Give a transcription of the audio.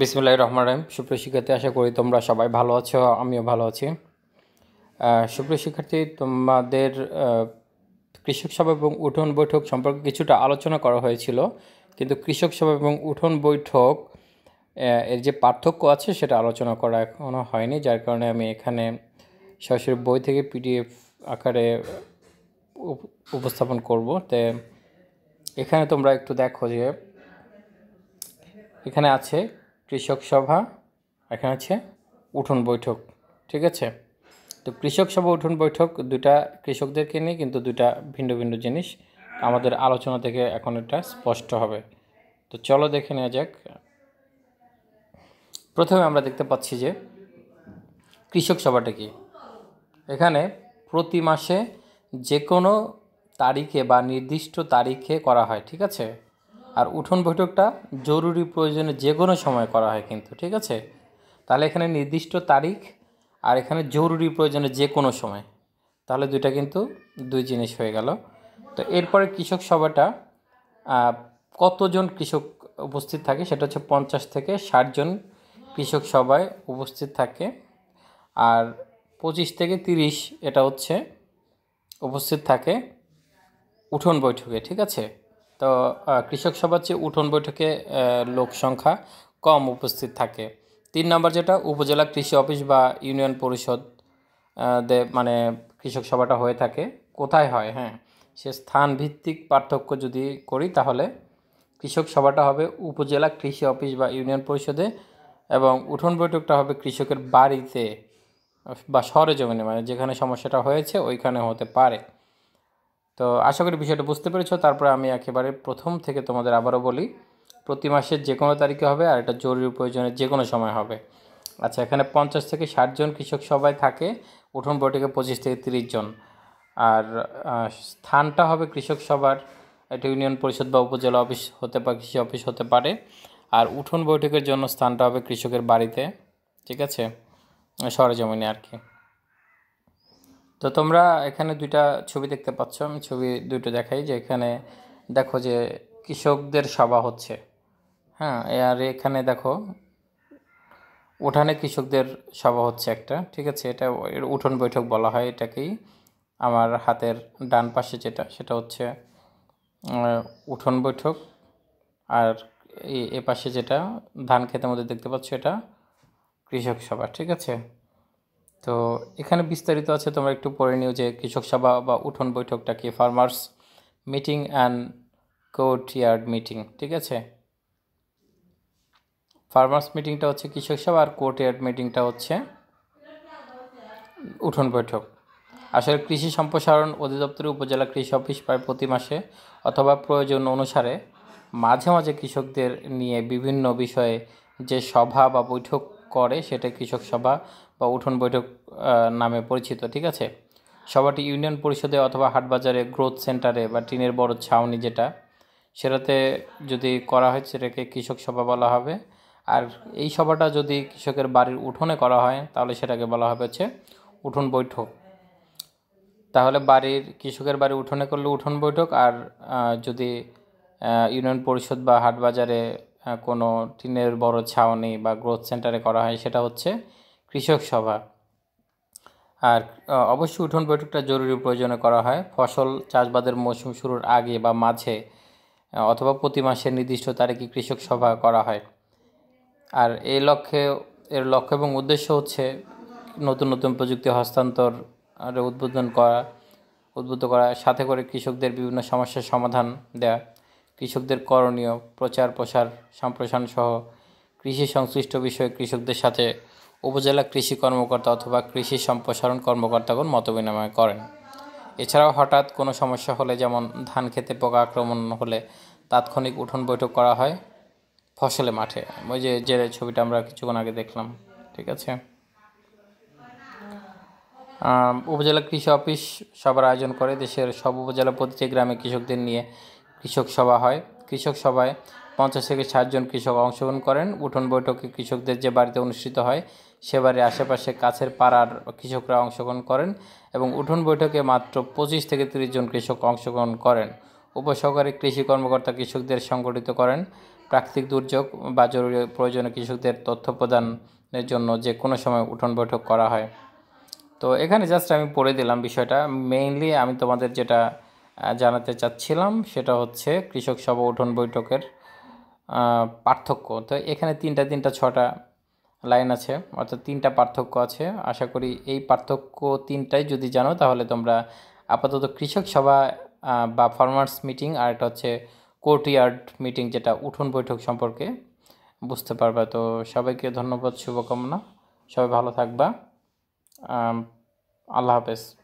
বিসমুল্লাহ রহমান রহিম সুপ্রিয় শিক্ষার্থী আশা করি তোমরা সবাই ভালো আছো আমিও ভালো আছি সুপ্রিয় শিক্ষার্থী তোমাদের কৃষক সভা এবং উঠোন বৈঠক সম্পর্কে কিছুটা আলোচনা করা হয়েছিল কিন্তু কৃষক সভা এবং উঠোন বৈঠক এর যে পার্থক্য আছে সেটা আলোচনা করা এখনও হয়নি যার কারণে আমি এখানে সরাসরি বই থেকে পিডিএফ আকারে উপস্থাপন করব তে এখানে তোমরা একটু দেখো যে এখানে আছে কৃষক সভা এখানে আছে উঠোন বৈঠক ঠিক আছে তো কৃষক সভা উঠোন বৈঠক দুটা কৃষকদেরকে নিয়ে কিন্তু দুটা ভিন্ন ভিন্ন জিনিস আমাদের আলোচনা থেকে এখন এটা স্পষ্ট হবে তো চলো দেখে নেওয়া যাক প্রথমে আমরা দেখতে পাচ্ছি যে কৃষক সভাটা কি এখানে প্রতি মাসে যে কোনো তারিখে বা নির্দিষ্ট তারিখে করা হয় ঠিক আছে আর উঠোন বৈঠকটা জরুরি প্রয়োজনে যে কোনো সময় করা হয় কিন্তু ঠিক আছে তাহলে এখানে নির্দিষ্ট তারিখ আর এখানে জরুরি প্রয়োজনে যে কোনো সময় তাহলে দুইটা কিন্তু দুই জিনিস হয়ে গেল তো এরপরে কৃষক সভাটা কতজন কৃষক উপস্থিত থাকে সেটা হচ্ছে পঞ্চাশ থেকে ষাটজন কৃষক সভায় উপস্থিত থাকে আর পঁচিশ থেকে তিরিশ এটা হচ্ছে উপস্থিত থাকে উঠোন বৈঠকে ঠিক আছে তো কৃষক সভার চেয়ে উঠোন বৈঠকে লোক সংখ্যা কম উপস্থিত থাকে তিন নম্বর যেটা উপজেলা কৃষি অফিস বা ইউনিয়ন পরিষদ মানে কৃষক সভাটা হয়ে থাকে কোথায় হয় হ্যাঁ সে স্থান ভিত্তিক পার্থক্য যদি করি তাহলে কৃষক সভাটা হবে উপজেলা কৃষি অফিস বা ইউনিয়ন পরিষদে এবং উঠোন বৈঠকটা হবে কৃষকের বাড়িতে বা শহরে জমিনে মানে যেখানে সমস্যাটা হয়েছে ওইখানে হতে পারে তো আশা করি বিষয়টা বুঝতে পেরেছ তারপরে আমি একেবারে প্রথম থেকে তোমাদের আবারও বলি প্রতি মাসের যে কোনো তারিখে হবে আর এটা জরুরি প্রয়োজনে যে কোনো সময় হবে আচ্ছা এখানে পঞ্চাশ থেকে ষাটজন কৃষক সবাই থাকে উঠোন বৈঠকে পঁচিশ থেকে তিরিশ জন আর স্থানটা হবে কৃষক সভার এটা ইউনিয়ন পরিষদ বা উপজেলা অফিস হতে পারে কৃষি অফিস হতে পারে আর উঠোন বৈঠকের জন্য স্থানটা হবে কৃষকের বাড়িতে ঠিক আছে সরজমিনে আর কি তো তোমরা এখানে দুইটা ছবি দেখতে পাচ্ছ আমি ছবি দুটো দেখাই যে এখানে দেখো যে কৃষকদের সভা হচ্ছে হ্যাঁ আর এখানে দেখো উঠানে কৃষকদের সভা হচ্ছে একটা ঠিক আছে এটা উঠোন বৈঠক বলা হয় এটাকেই আমার হাতের ডান পাশে যেটা সেটা হচ্ছে উঠোন বৈঠক আর এ পাশে যেটা ধান খেতে মধ্যে দেখতে পাচ্ছ এটা কৃষক সভা ঠিক আছে তো এখানে বিস্তারিত আছে তোমরা একটু পরে নিও যে কৃষক সভা বা উঠোন বৈঠকটা কি farmers meeting and courtyard meeting ঠিক আছে ফার্মার্স মিটিংটা হচ্ছে কৃষক সভা আর কোর্ট ইয়ার্ড মিটিংটা হচ্ছে উঠোন বৈঠক আসলে কৃষি সম্প্রসারণ অধিদপ্তরে উপজেলা কৃষি অফিস প্রায় প্রতি মাসে অথবা প্রয়োজন অনুসারে মাঝে মাঝে কৃষকদের নিয়ে বিভিন্ন বিষয়ে যে সভা বা বৈঠক করে সেটা কৃষক সভা বা উঠোন বৈঠক নামে পরিচিত ঠিক আছে সভাটি ইউনিয়ন পরিষদে অথবা হাটবাজারে গ্রোথ সেন্টারে বা টিনের বড় ছাউনি যেটা সেটাতে যদি করা হয় সেটাকে কৃষক সভা বলা হবে আর এই সভাটা যদি কৃষকের বাড়ির উঠোনে করা হয় তাহলে সেটাকে বলা হবে হচ্ছে উঠোন বৈঠক তাহলে বাড়ির কৃষকের বাড়ি উঠোনে করলে উঠোন বৈঠক আর যদি ইউনিয়ন পরিষদ বা হাটবাজারে কোনো টিনের বড় ছাউনি বা গ্রোথ সেন্টারে করা হয় সেটা হচ্ছে কৃষক সভা আর অবশ্যই উঠোন বৈঠকটা জরুরি প্রয়োজনে করা হয় ফসল চাষবাদের মৌসুম শুরুর আগে বা মাঝে অথবা প্রতি মাসের নির্দিষ্ট তারিখে কৃষক সভা করা হয় আর এই লক্ষ্যে এর লক্ষ্য এবং উদ্দেশ্য হচ্ছে নতুন নতুন প্রযুক্তি হস্তান্তর উদ্বোধন করা উদ্বুদ্ধ করা সাথে করে কৃষকদের বিভিন্ন সমস্যার সমাধান দেয়া কৃষকদের করণীয় প্রচার প্রসার সম্প্রসারণ সহ কৃষি সংশ্লিষ্ট বিষয়ে কৃষকদের সাথে উপজেলা কৃষি কর্মকর্তা অথবা কৃষি সম্প্রসারণ কর্মকর্তাগণ মতবিনিময় করেন এছাড়াও হঠাৎ কোনো সমস্যা হলে যেমন ধান খেতে পোকা আক্রমণ হলে তাৎক্ষণিক উঠোন বৈঠক করা হয় ফসলে মাঠে ওই যে যে ছবিটা আমরা কিছুক্ষণ আগে দেখলাম ঠিক আছে উপজেলা কৃষি অফিস সভার আয়োজন করে দেশের সব উপজেলা প্রতিটি গ্রামে কৃষকদের নিয়ে কৃষক সভা হয় কৃষক সভায় পঞ্চাশ থেকে ষাটজন কৃষক অংশগ্রহণ করেন উঠোন বৈঠকে কৃষকদের যে বাড়িতে অনুষ্ঠিত হয় সে বাড়ির আশেপাশে কাছের পাড়ার কৃষকরা অংশগ্রহণ করেন এবং উঠোন বৈঠকে মাত্র পঁচিশ থেকে তিরিশ জন কৃষক অংশগ্রহণ করেন উপসহকারী কৃষি কর্মকর্তা কৃষকদের সংগঠিত করেন প্রাকৃতিক দুর্যোগ বা জরুরি প্রয়োজনে কৃষকদের তথ্য প্রদানের জন্য যে কোনো সময় উঠোন বৈঠক করা হয় তো এখানে জাস্ট আমি পড়ে দিলাম বিষয়টা মেইনলি আমি তোমাদের যেটা জানাতে চাচ্ছিলাম সেটা হচ্ছে কৃষক সভা উঠোন বৈঠকের পার্থক্য তো এখানে তিনটা তিনটা ছটা লাইন আছে অর্থাৎ তিনটা পার্থক্য আছে আশা করি এই পার্থক্য তিনটাই যদি জানো তাহলে তোমরা আপাতত কৃষক সভা বা ফার্মার্স মিটিং আর একটা হচ্ছে কোর্টইয়ার্ড মিটিং যেটা উঠোন বৈঠক সম্পর্কে বুঝতে পারবা তো সবাইকে ধন্যবাদ শুভকামনা সবাই ভালো থাকবা আল্লাহ হাফেজ